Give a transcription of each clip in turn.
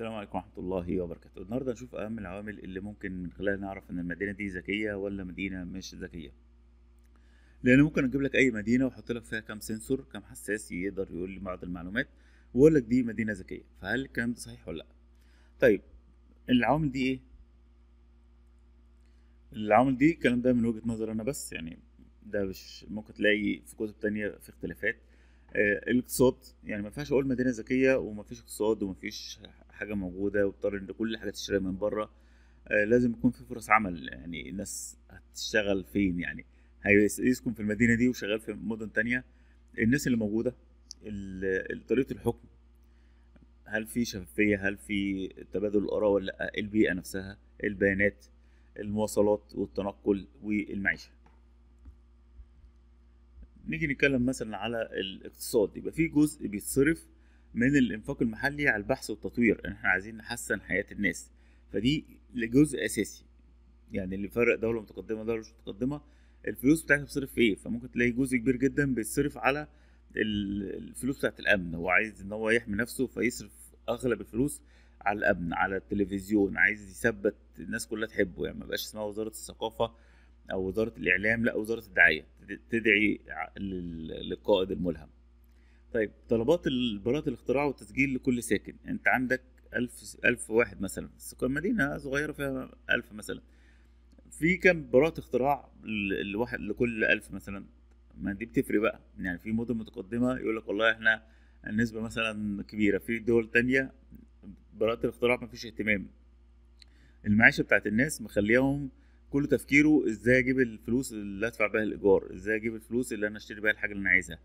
السلام عليكم ورحمة الله وبركاته النهاردة نشوف أهم العوامل اللي ممكن من خلالها نعرف إن المدينة دي ذكية ولا مدينة مش ذكية لأن ممكن أجيب لك أي مدينة وأحط لك فيها كام سنسور كام حساس يقدر يقول لي بعض المعلومات وأقول لك دي مدينة ذكية فهل الكلام ده صحيح ولا لأ؟ طيب العوامل دي إيه؟ العوامل دي الكلام ده من وجهة نظر أنا بس يعني ده مش ممكن تلاقي في كتب تانية في اختلافات آه، الاقتصاد يعني ما فيهاش اقول مدينه ذكيه وما فيش اقتصاد وما فيش حاجه موجوده واضطر ان كل حاجه تشتريها من بره آه، لازم يكون في فرص عمل يعني الناس هتشتغل فين يعني هيسكن في المدينه دي وشغال في مدن تانية الناس اللي موجوده طريقه الحكم هل في شفافيه هل في تبادل الاراء ولا لا البيئه نفسها البيانات المواصلات والتنقل والمعيشه نيجي نتكلم مثلا على الاقتصاد يبقى في جزء بيتصرف من الانفاق المحلي على البحث والتطوير ان احنا عايزين نحسن حياه الناس فدي جزء اساسي يعني اللي فرق دوله متقدمه دوله مش متقدمه الفلوس بتاعتها بتصرف في ايه فممكن تلاقي جزء كبير جدا بيتصرف على الفلوس بتاعت الامن هو عايز ان هو يحمي نفسه فيصرف اغلب الفلوس على الامن على التلفزيون عايز يثبت الناس كلها تحبه يعني ما بقاش اسمها وزاره الثقافه او وزاره الاعلام لا وزاره الدعايه تدعي للقائد الملهم طيب طلبات براءة الاختراع والتسجيل لكل ساكن يعني انت عندك ألف, ألف واحد مثلا مدينة صغيرة فيها ألف مثلا في كم براءة اختراع لواحد لكل ألف مثلا ما دي بتفرق بقى يعني في مدن متقدمة يقول لك والله احنا النسبة مثلا كبيرة في دول تانية براءة الاختراع ما فيش اهتمام المعيشة بتاعت الناس مخليهم كل تفكيره ازاي اجيب الفلوس اللي ادفع بيها الايجار ازاي اجيب الفلوس اللي انا اشتري بيها الحاجة اللي انا عايزها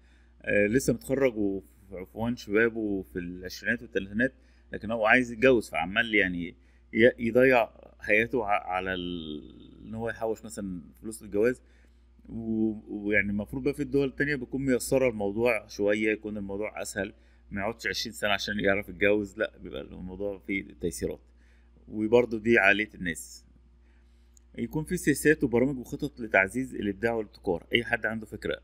آه، لسه متخرج وفي عفوان شبابه وفي العشرينات والثلاثينات لكن هو عايز يتجوز فعمال يعني يضيع حياته على ان هو يحوش مثلا فلوس الجواز ويعني المفروض بقى في الدول التانية بتكون ميسرة الموضوع شوية يكون الموضوع أسهل ما يقعدش 20 سنة عشان يعرف يتجوز لا بيبقى الموضوع فيه تيسيرات وبرضه دي عالية الناس يكون في سياسات وبرامج وخطط لتعزيز الإبداع والابتكار أي حد عنده فكرة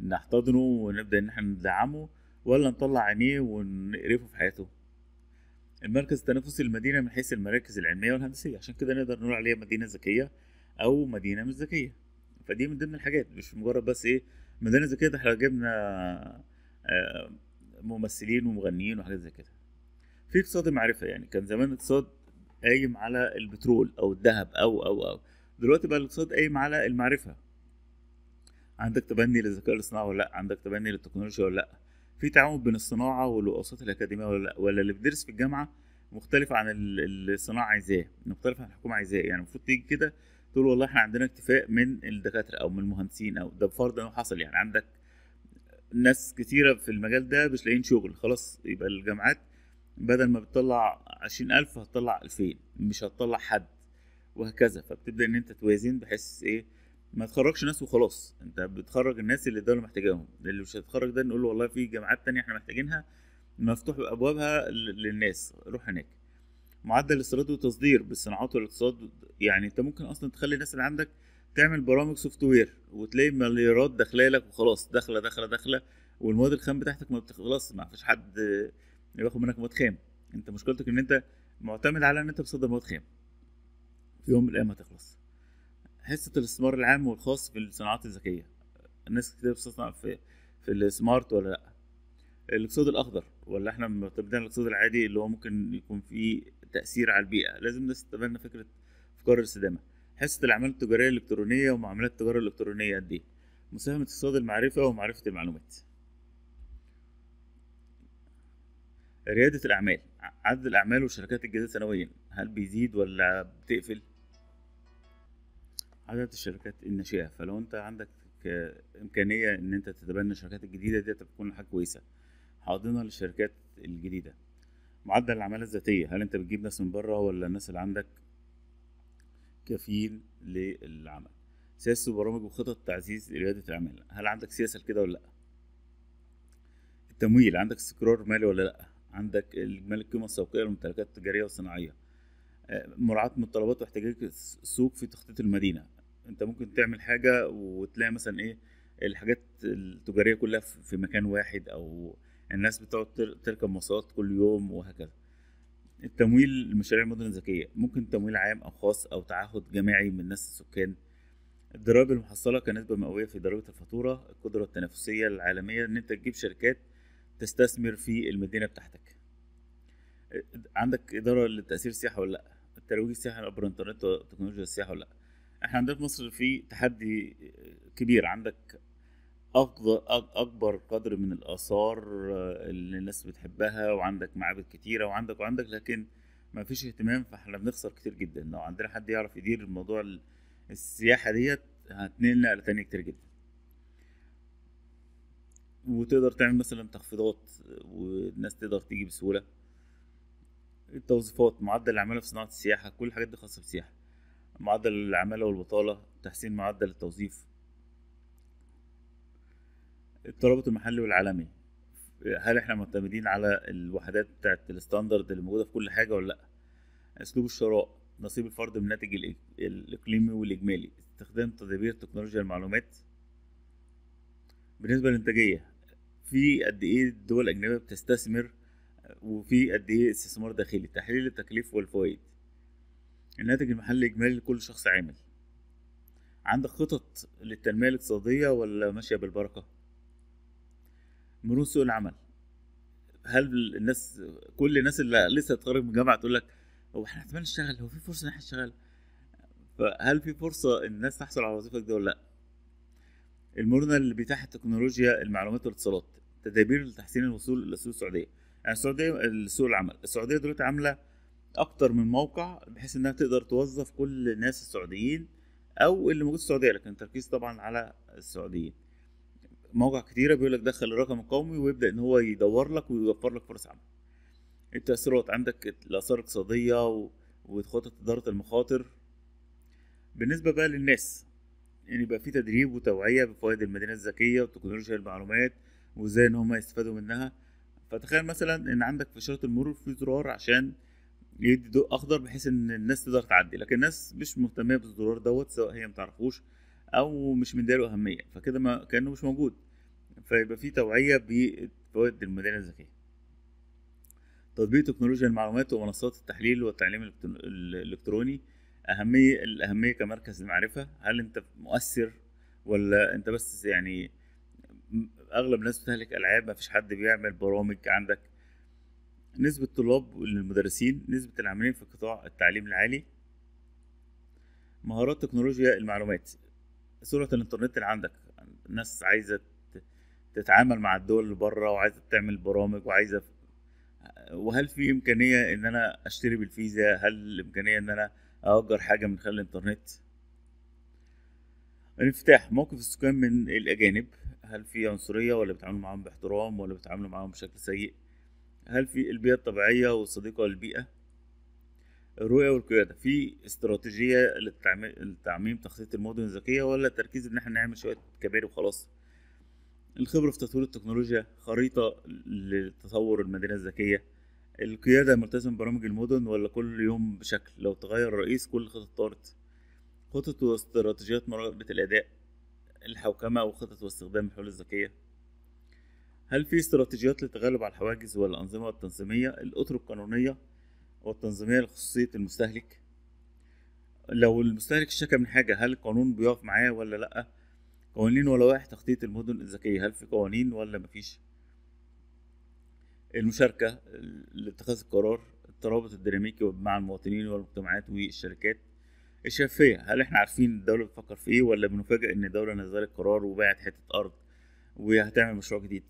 نحتضنه ونبدا ان احنا ندعمه ولا نطلع عينيه ونقرفه في حياته المركز التنافسي للمدينه من حيث المراكز العلميه والهندسيه عشان كده نقدر نقول عليها مدينه ذكيه او مدينه مش ذكيه فدي من ضمن الحاجات مش مجرد بس ايه مدينه ذكيه ده احنا جبنا آه، ممثلين ومغنيين وحاجات زي كده في اقتصاد المعرفه يعني كان زمان اقتصاد قايم على البترول او الذهب او او او دلوقتي بقى الاقتصاد قايم على المعرفه عندك تبني للذكاء الاصطناعي ولا لا عندك تبني للتكنولوجيا ولا لا في تعامل بين الصناعه والاوساط الاكاديميه ولا لا ولا اللي بيدرس في الجامعه مختلف عن الصناعه عايزاه مختلف عن الحكومه عايزاه يعني المفروض تيجي كده تقول والله احنا عندنا اكتفاء من الدكاتره او من المهندسين او ده بفرض انه حصل يعني عندك ناس كتيرة في المجال ده مش لاقيين شغل خلاص يبقى الجامعات بدل ما بتطلع عشرين ألف هتطلع ألفين مش هتطلع حد وهكذا فبتبدأ إن أنت توازن بحيث إيه ما تخرجش ناس وخلاص انت بتخرج الناس اللي الدوله محتاجاهم اللي مش هتخرج ده نقول له والله في جامعات تانية احنا محتاجينها مفتوح ابوابها للناس روح هناك معدل الاستيراد والتصدير بالصناعات والاقتصاد يعني انت ممكن اصلا تخلي الناس اللي عندك تعمل برامج سوفت وير وتلاقي مليارات داخله لك وخلاص داخله داخله داخله والمواد الخام بتاعتك ما بتخلص ما فيش حد ياخد منك مواد خام انت مشكلتك ان انت معتمد على ان انت بتصدر مواد خام في يوم من الايام هتخلص حصه الاستثمار العام والخاص في الصناعات الذكيه الناس كتير بتصنع في في السمارت ولا لا الاقتصاد الاخضر ولا احنا معتمدين على الاقتصاد العادي اللي هو ممكن يكون فيه تاثير على البيئه لازم الناس تتبنى فكره افكار الاستدامه حصه الاعمال التجاريه الالكترونيه ومعاملات التجاره الالكترونيه قد ايه مساهمه اقتصاد المعرفه ومعرفه المعلومات رياده الاعمال عدد الاعمال والشركات الجديده سنويا هل بيزيد ولا بتقفل عدد الشركات الناشئه فلو انت عندك امكانيه ان انت تتبنى الشركات الجديده دي تكون حاجه كويسه حاضنه للشركات الجديده معدل العماله الذاتيه هل انت بتجيب ناس من بره ولا الناس اللي عندك كافيين للعمل سياسه وبرامج وخطط تعزيز رياده الاعمال هل عندك سياسه لكده ولا لا التمويل عندك استقرار مالي ولا لا عندك اجمالي القيمه السوقيه للممتلكات التجاريه والصناعيه مراعاه متطلبات واحتياجات السوق في تخطيط المدينه انت ممكن تعمل حاجه وتلاقي مثلا ايه الحاجات التجاريه كلها في مكان واحد او الناس بتقعد تركب مواصلات كل يوم وهكذا التمويل المشاريع المدن الذكيه ممكن تمويل عام او خاص او تعهد جماعي من ناس السكان الضرائب المحصله كنسبه مئويه في ضريبه الفاتوره القدره التنافسيه العالميه ان انت تجيب شركات تستثمر في المدينه بتاعتك عندك اداره للتاثير السياحه ولا لا الترويج السياحي عبر الانترنت وتكنولوجيا السياحه ولا لا احنا عندنا في مصر في تحدي كبير عندك اكبر قدر من الاثار اللي الناس بتحبها وعندك معابد كتيره وعندك وعندك لكن ما فيش اهتمام فاحنا بنخسر كتير جدا لو عندنا حد يعرف يدير الموضوع السياحه ديت هتنقل على تانية كتير جدا وتقدر تعمل مثلا تخفيضات والناس تقدر تيجي بسهوله التوظيفات معدل العماله في صناعه السياحه كل الحاجات دي خاصه بالسياحه معدل العماله والبطاله تحسين معدل التوظيف الترابط المحلي والعالمي هل احنا معتمدين على الوحدات بتاعت الستاندرد اللي موجوده في كل حاجه ولا لا اسلوب الشراء نصيب الفرد من الناتج الاقليمي والاجمالي استخدام تدابير تكنولوجيا المعلومات بالنسبه للانتاجيه في قد ايه الدول الاجنبيه بتستثمر وفي قد ايه استثمار داخلي تحليل التكاليف والفوائد الناتج المحلي الاجمالي لكل شخص عامل عندك خطط للتنمية الاقتصادية ولا ماشية بالبركة مرور سوق العمل هل الناس كل الناس اللي لسه تخرج من الجامعة تقول لك هو احنا هنتمنى نشتغل هو في فرصة ان احنا نشتغل فهل في فرصة الناس تحصل على وظيفة كده ولا لا المرونة اللي بيتاح التكنولوجيا المعلومات والاتصالات تدابير لتحسين الوصول السوق السعودية يعني السعوديه سوق العمل السعوديه دلوقتي عامله اكتر من موقع بحيث انها تقدر توظف كل الناس السعوديين او اللي موجود في السعوديه لكن التركيز طبعا على السعوديين مواقع كتيره بيقول لك دخل الرقم القومي ويبدا ان هو يدور لك ويوفر لك فرص عمل التاثيرات عندك الاثار الاقتصاديه وخطط اداره المخاطر بالنسبه بقى للناس يعني يبقى في تدريب وتوعيه بفوائد المدينه الذكيه وتكنولوجيا المعلومات وازاي ان هم يستفادوا منها فتخيل مثلا ان عندك في شرط المرور في زرار عشان يدي ضوء اخضر بحيث ان الناس تقدر تعدي لكن الناس مش مهتميه بالزرار دوت سواء هي ما تعرفوش او مش مديله اهميه فكده ما كانه مش موجود فيبقى في توعيه بفوائد المدينه الذكيه تطبيق تكنولوجيا المعلومات ومنصات التحليل والتعليم الالكتروني اهميه الاهميه كمركز المعرفه هل انت مؤثر ولا انت بس يعني اغلب الناس بتهلك العاب ما فيش حد بيعمل برامج عندك نسبه الطلاب للمدرسين نسبه العاملين في قطاع التعليم العالي مهارات تكنولوجيا المعلومات سرعه الانترنت اللي عندك الناس عايزه تتعامل مع الدول اللي بره وعايزه تعمل برامج وعايزه وهل في امكانيه ان انا اشتري بالفيزا هل الامكانيه ان انا اجر حاجه من خلال الانترنت الانفتاح موقف السكان من الاجانب هل في عنصريه ولا بيتعاملوا معاهم باحترام ولا بيتعاملوا معاهم بشكل سيء هل في البيئه الطبيعيه والصديقه للبيئه الرؤيه والقياده في استراتيجيه للتعميم تخطيط المدن الذكيه ولا التركيز ان احنا نعمل شويه كباري وخلاص الخبره في تطوير التكنولوجيا خريطه لتطور المدينه الذكيه القياده ملتزم ببرامج المدن ولا كل يوم بشكل لو تغير الرئيس كل خطط طارت خطط واستراتيجيات مراقبه الاداء الحوكمة وخطط واستخدام الحلول الذكية؟ هل في استراتيجيات للتغلب على الحواجز والأنظمة التنظيمية الأطر القانونية والتنظيمية لخصوصية المستهلك؟ لو المستهلك اشتكى من حاجة هل القانون بيقف معاه ولا لأ؟ قوانين ولوائح تخطيط المدن الذكية هل في قوانين ولا مفيش؟ المشاركة لاتخاذ القرار الترابط الديناميكي مع المواطنين والمجتمعات والشركات الشفافيه هل احنا عارفين الدوله بتفكر في ايه ولا بنفاجئ ان الدوله نزلت قرار وباعت حته ارض وهتعمل مشروع جديد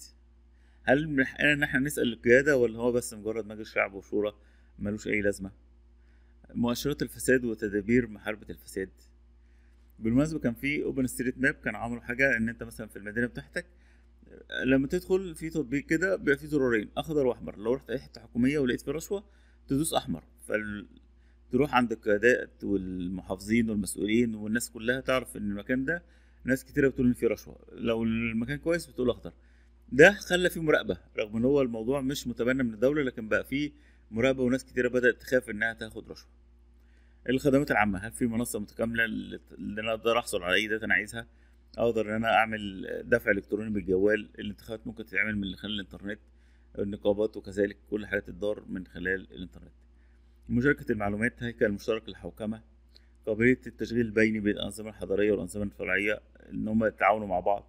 هل من حقنا ان احنا نسال القياده ولا هو بس مجرد مجلس شعب وشورى ملوش اي لازمه مؤشرات الفساد وتدابير محاربه الفساد بالمناسبه كان في اوبن ستريت ماب كان عملوا حاجه ان انت مثلا في المدينه بتاعتك لما تدخل في تطبيق كده بيبقى فيه زرارين اخضر واحمر لو رحت اي حته حكوميه ولقيت في رشوه تدوس احمر فال تروح عند القيادات والمحافظين والمسؤولين والناس كلها تعرف ان المكان ده ناس كتيره بتقول ان فيه رشوه لو المكان كويس بتقول اخضر ده خلى فيه مراقبه رغم ان هو الموضوع مش متبنى من الدوله لكن بقى فيه مراقبه وناس كتيره بدات تخاف انها تاخد رشوه الخدمات العامه هل في منصه متكامله اللي انا اقدر احصل على اي داتا انا عايزها اقدر ان انا اعمل دفع الكتروني بالجوال الانتخابات ممكن تتعمل من خلال الانترنت النقابات وكذلك كل حاجات الدار من خلال الانترنت مشاركة المعلومات هيكل المشترك للحوكمة قابلية التشغيل البيني بين الأنظمة الحضرية والأنظمة الفرعية إن هما يتعاونوا مع بعض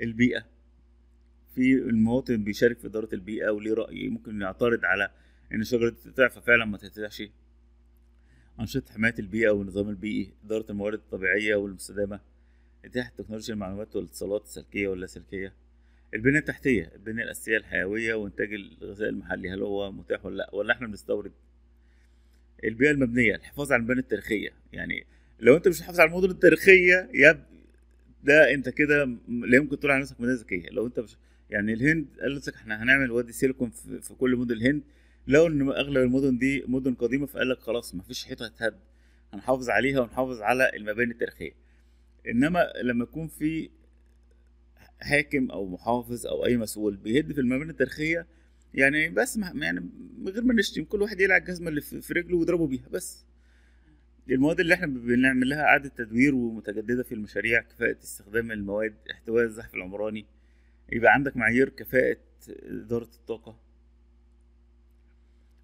البيئة في المواطن بيشارك في إدارة البيئة وليه رأي ممكن يعترض على إن الشجرة تتقطع ففعلا ما تتقطعش أنشطة حماية البيئة والنظام البيئي إدارة الموارد الطبيعية والمستدامة إتاحة تكنولوجيا المعلومات والاتصالات السلكية واللاسلكية البنيه التحتيه البنيه الاساسيه الحيويه وانتاج الغذاء المحلي هل هو متاح ولا لا ولا احنا بنستورد البيئه المبنيه الحفاظ على البنيه التاريخيه يعني لو انت مش حافظ على المدن التاريخيه يا ده انت كده لا يمكن تقول على نفسك مدينه ذكيه لو انت مش يعني الهند قال لك احنا هنعمل وادي سيليكون في, في كل مدن الهند لقوا ان اغلب المدن دي مدن قديمه فقال لك خلاص ما فيش حيطه هتهد هنحافظ عليها ونحافظ على المباني التاريخيه انما لما يكون في حاكم او محافظ او اي مسؤول بيهد في المباني التاريخيه يعني بس ما يعني من غير ما نشتم كل واحد يلعب الجزمه اللي في رجله ويضربه بيها بس المواد اللي احنا بنعمل لها اعاده تدوير ومتجدده في المشاريع كفاءه استخدام المواد احتواء الزحف العمراني يبقى عندك معايير كفاءه اداره الطاقه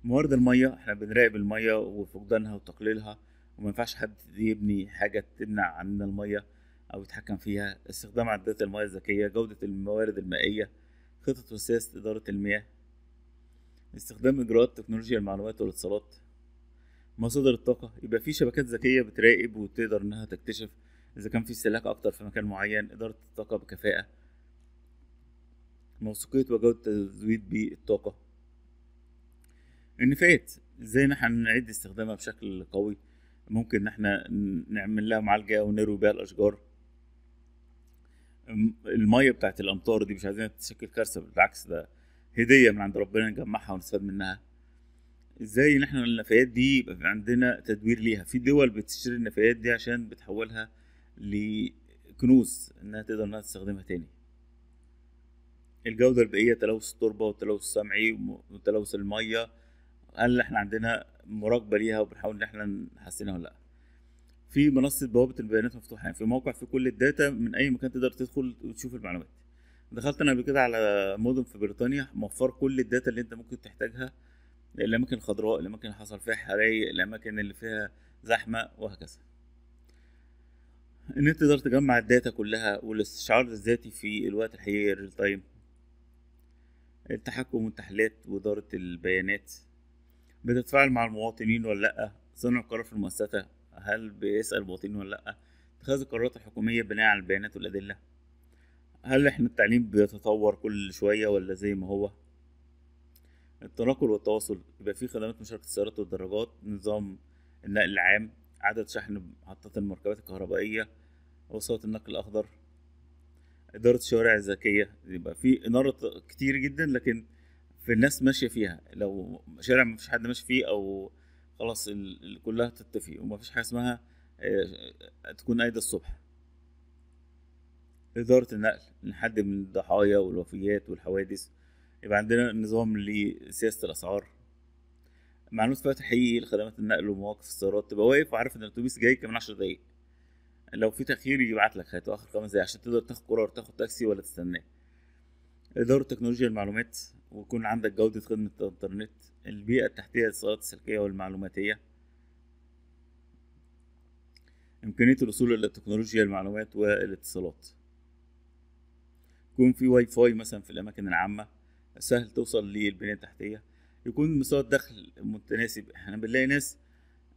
موارد الميه احنا بنراقب الميه وفقدانها وتقليلها وما ينفعش حد يبني حاجه تمنع عننا الميه أو يتحكم فيها استخدام عدات المياه الذكية جودة الموارد المائية خطط وسياسة إدارة المياه استخدام إجراءات تكنولوجيا المعلومات والاتصالات مصادر الطاقة يبقى في شبكات ذكية بتراقب وتقدر إنها تكتشف إذا كان في استهلاك أكتر في مكان معين إدارة الطاقة بكفاءة موثوقية وجودة تزويد بالطاقة النفايات ازاي ان احنا نعيد استخدامها بشكل قوي ممكن ان احنا نعمل لها معالجة ونروي بيها الأشجار الميه بتاعت الامطار دي مش عايزينها تشكل كارثه بالعكس ده هديه من عند ربنا نجمعها ونستفاد منها ازاي ان احنا النفايات دي يبقى عندنا تدوير ليها في دول بتشتري النفايات دي عشان بتحولها لكنوز انها تقدر انها تستخدمها تاني الجوده البيئيه تلوث التربه والتلوث السمعي وتلوث الميه هل احنا عندنا مراقبه ليها وبنحاول ان احنا نحسنها ولا لا في منصه بوابه البيانات مفتوحه يعني في موقع في كل الداتا من اي مكان تقدر تدخل وتشوف المعلومات دخلت انا قبل كده على مودم في بريطانيا موفر كل الداتا اللي انت ممكن تحتاجها الاماكن الخضراء الاماكن اللي حصل فيها حرايق الاماكن اللي فيها زحمه وهكذا ان انت تقدر تجمع الداتا كلها والاستشعار الذاتي في الوقت الحقيقي الريل تايم التحكم والتحليلات واداره البيانات بتتفاعل مع المواطنين ولا لا صنع قرار في المؤسسه هل بيسأل المواطنين ولا لأ اتخاذ القرارات الحكومية بناء على البيانات والأدلة هل احنا التعليم بيتطور كل شوية ولا زي ما هو التنقل والتواصل يبقى فيه خدمات مشاركة السيارات والدراجات نظام النقل العام عدد شحن محطات المركبات الكهربائية وسائط النقل الأخضر إدارة الشوارع الذكية يبقى في إنارة كتير جدا لكن في الناس ماشية فيها لو شارع مفيش حد ماشي فيه أو خلاص كلها تتفق وما فيش حاجه اسمها آه، آه، تكون قايده الصبح اداره النقل نحدد من الضحايا والوفيات والحوادث يبقى عندنا نظام لسياسه الاسعار معلومات الوقت تحقيق لخدمات النقل ومواقف السيارات تبقى واقف وعارف ان الاتوبيس جاي كمان عشر دقايق لو في تاخير يبعت لك هيتاخر خمس دقايق عشان تقدر تاخد قرار تاخد تاكسي ولا تستناه إدارة تكنولوجيا المعلومات ويكون عندك جودة خدمة الإنترنت البيئة التحتية للسيارات السلكية والمعلوماتية إمكانية الوصول إلى تكنولوجيا المعلومات والاتصالات يكون في واي فاي مثلا في الأماكن العامة سهل توصل للبنية التحتية يكون مستوى الدخل متناسب احنا بنلاقي ناس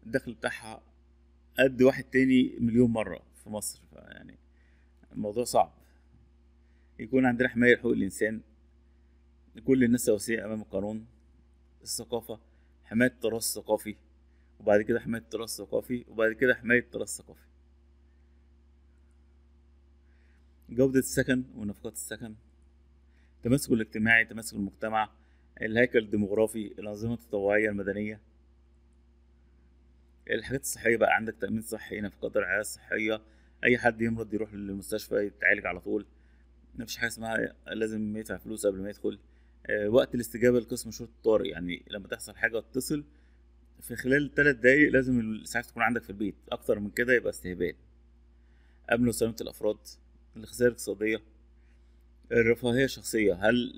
الدخل بتاعها قد واحد تاني مليون مرة في مصر يعني الموضوع صعب يكون عندنا حماية لحقوق الإنسان كل الناس سواسية أمام القانون الثقافة حماية التراث الثقافي وبعد كده حماية التراث الثقافي وبعد كده حماية التراث الثقافي جودة السكن ونفقات السكن التماسك الاجتماعي تماسك المجتمع الهيكل الديموغرافي الأنظمة التطوعية المدنية الحاجات الصحية بقى عندك تأمين صحي نفقات الرعاية الصحية أي حد يمرض يروح للمستشفى يتعالج على طول مفيش حاجه اسمها لازم يدفع فلوس قبل ما يدخل آه، وقت الاستجابه لقسم شرطه الطارئ يعني لما تحصل حاجه اتصل في خلال ثلاث دقايق لازم الاسعاف تكون عندك في البيت اكتر من كده يبقى استهبال امن وسلامه الافراد الخسائر الاقتصاديه الرفاهيه الشخصيه هل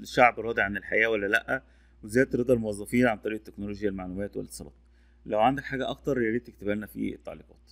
الشعب راضي عن الحياه ولا لا وزياده رضا الموظفين عن طريق التكنولوجيا المعلومات والاتصالات لو عندك حاجه اكتر يا ريت تكتبها لنا في التعليقات